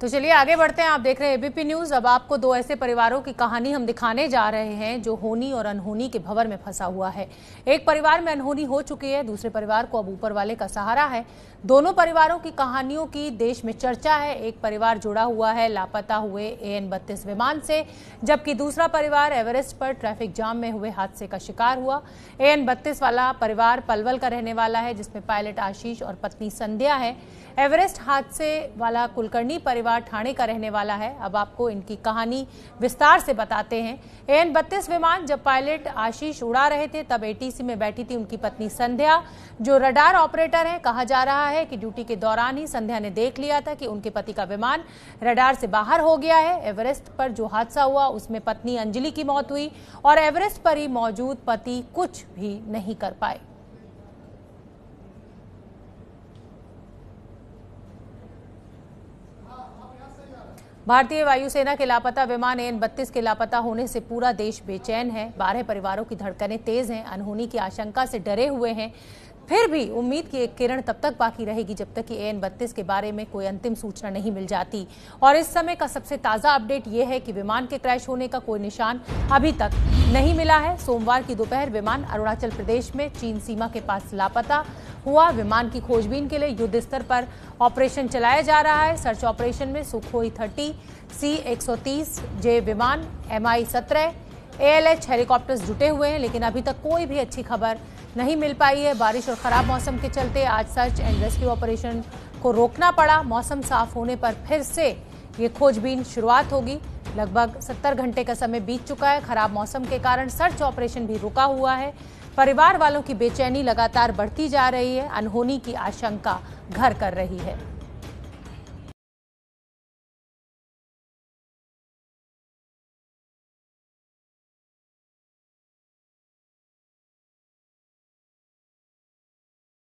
तो चलिए आगे बढ़ते हैं आप देख रहे हैं एबीपी न्यूज अब आपको दो ऐसे परिवारों की कहानी हम दिखाने जा रहे हैं जो होनी और अनहोनी के भवर में फंसा हुआ है एक परिवार में अनहोनी हो चुकी है दूसरे परिवार को अब ऊपर वाले का सहारा है दोनों परिवारों की कहानियों की देश में चर्चा है एक परिवार जुड़ा हुआ है लापता हुए ए एन बत्तीस विमान से जबकि दूसरा परिवार एवरेस्ट पर ट्रैफिक जाम में हुए हादसे का शिकार हुआ ए एन बत्तीस वाला परिवार पलवल का रहने वाला है जिसमें पायलट आशीष और पत्नी संध्या है एवरेस्ट हादसे वाला कुलकर्णी परिवार परिवार ठाणे का रहने वाला है अब आपको इनकी कहानी विस्तार से बताते हैं एन बत्तीस विमान जब पायलट आशीष उड़ा रहे थे तब एटीसी में बैठी थी उनकी पत्नी संध्या जो रडार ऑपरेटर है कहा जा रहा है कि ड्यूटी के दौरान ही संध्या ने देख लिया था कि उनके पति का विमान रडार से बाहर हो गया है एवरेस्ट पर जो हादसा हुआ उसमें पत्नी अंजलि की मौत हुई और एवरेस्ट पर ही मौजूद पति कुछ भी नहीं कर पाए भारतीय वायुसेना के लापता विमान एन बत्तीस के लापता होने से पूरा देश बेचैन है बारह परिवारों की धड़कनें तेज हैं अनहोनी की आशंका से डरे हुए हैं फिर भी उम्मीद की एक किरण तब तक बाकी रहेगी जब तक कि एन बत्तीस के बारे में कोई अंतिम सूचना नहीं मिल जाती और इस समय का सबसे ताज़ा अपडेट यह है कि विमान के क्रैश होने का कोई निशान अभी तक नहीं मिला है सोमवार की दोपहर विमान अरुणाचल प्रदेश में चीन सीमा के पास लापता हुआ विमान की खोजबीन के लिए युद्ध स्तर पर ऑपरेशन चलाया जा रहा है सर्च ऑपरेशन में सुखोई थर्टी सी एक जे विमान एम आई सत्रह एएलएच हेलीकॉप्टर्स जुटे हुए हैं लेकिन अभी तक कोई भी अच्छी खबर नहीं मिल पाई है बारिश और ख़राब मौसम के चलते आज सर्च एंड रेस्क्यू ऑपरेशन को रोकना पड़ा मौसम साफ होने पर फिर से ये खोजबीन शुरुआत होगी लगभग 70 घंटे का समय बीत चुका है खराब मौसम के कारण सर्च ऑपरेशन भी रुका हुआ है परिवार वालों की बेचैनी लगातार बढ़ती जा रही है अनहोनी की आशंका घर कर रही है